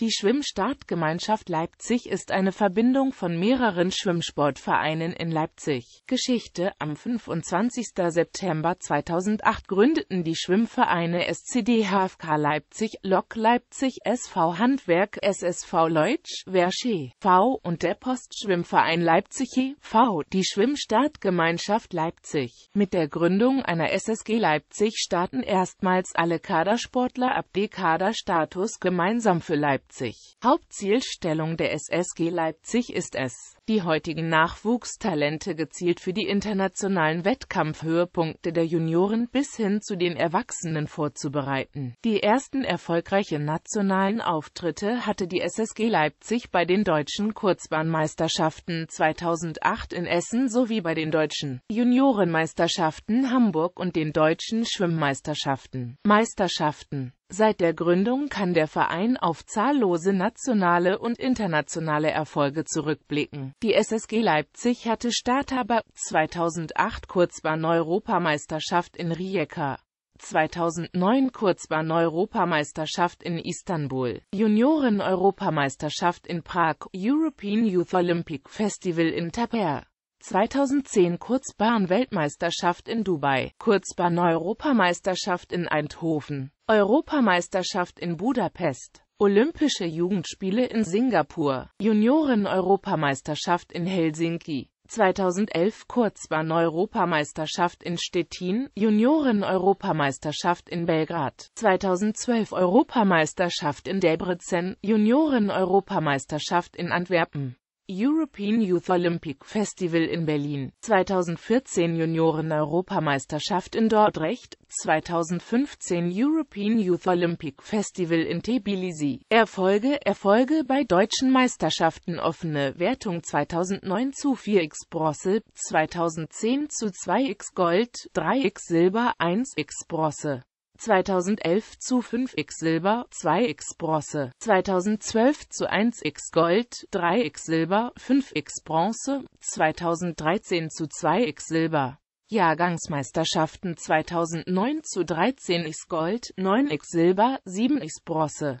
Die Schwimmstartgemeinschaft Leipzig ist eine Verbindung von mehreren Schwimmsportvereinen in Leipzig. Geschichte Am 25. September 2008 gründeten die Schwimmvereine SCD HFK Leipzig, Lok Leipzig, SV Handwerk, SSV Leutsch, Verché, V und der Postschwimmverein Leipzig V. die Schwimmstartgemeinschaft Leipzig. Mit der Gründung einer SSG Leipzig starten erstmals alle Kadersportler ab D-Kader-Status gemeinsam für Leipzig. Leipzig. Hauptzielstellung der SSG Leipzig ist es, die heutigen Nachwuchstalente gezielt für die internationalen Wettkampfhöhepunkte der Junioren bis hin zu den Erwachsenen vorzubereiten. Die ersten erfolgreichen nationalen Auftritte hatte die SSG Leipzig bei den deutschen Kurzbahnmeisterschaften 2008 in Essen sowie bei den deutschen Juniorenmeisterschaften Hamburg und den deutschen Schwimmmeisterschaften. Meisterschaften Seit der Gründung kann der Verein auf zahllose nationale und internationale Erfolge zurückblicken die SSG Leipzig hatte Starthaber 2008 kurzbahn Europameisterschaft in Rijeka. 2009 Kurzbahn-Europameisterschaft in Istanbul, Junioren-Europameisterschaft in Prag, European Youth Olympic Festival in Taper. 2010 Kurzbahn-Weltmeisterschaft in Dubai, Kurzbahn-Europameisterschaft in Eindhoven, Europameisterschaft in Budapest, Olympische Jugendspiele in Singapur, Junioren-Europameisterschaft in Helsinki, 2011 Kurzbahn-Europameisterschaft in Stettin, Junioren-Europameisterschaft in Belgrad, 2012 Europameisterschaft in Debrecen, Junioren-Europameisterschaft in Antwerpen. European Youth Olympic Festival in Berlin, 2014 Junioren-Europameisterschaft in Dordrecht, 2015 European Youth Olympic Festival in Tbilisi. Erfolge, Erfolge bei deutschen Meisterschaften offene Wertung 2009 zu 4x Bronze, 2010 zu 2x Gold, 3x Silber, 1x Bronze. 2011 zu 5x Silber, 2x Bronze, 2012 zu 1x Gold, 3x Silber, 5x Bronze, 2013 zu 2x Silber. Jahrgangsmeisterschaften 2009 zu 13x Gold, 9x Silber, 7x Bronze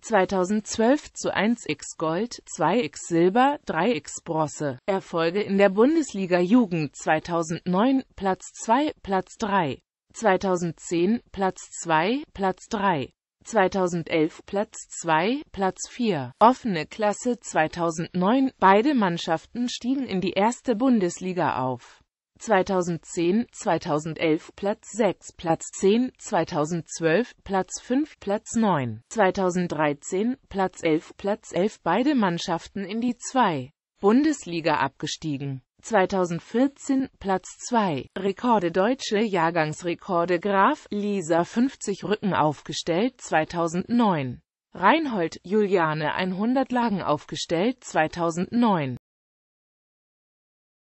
2012 zu 1x Gold, 2x Silber, 3x Bronze. Erfolge in der Bundesliga Jugend 2009 Platz 2, Platz 3. 2010 Platz 2, Platz 3. 2011 Platz 2, Platz 4. Offene Klasse 2009. Beide Mannschaften stiegen in die erste Bundesliga auf. 2010, 2011 Platz 6, Platz 10, 2012 Platz 5, Platz 9, 2013 Platz 11, Platz 11 beide Mannschaften in die 2 Bundesliga abgestiegen. 2014 Platz 2 Rekorde Deutsche Jahrgangsrekorde Graf Lisa 50 Rücken aufgestellt 2009 Reinhold Juliane 100 Lagen aufgestellt 2009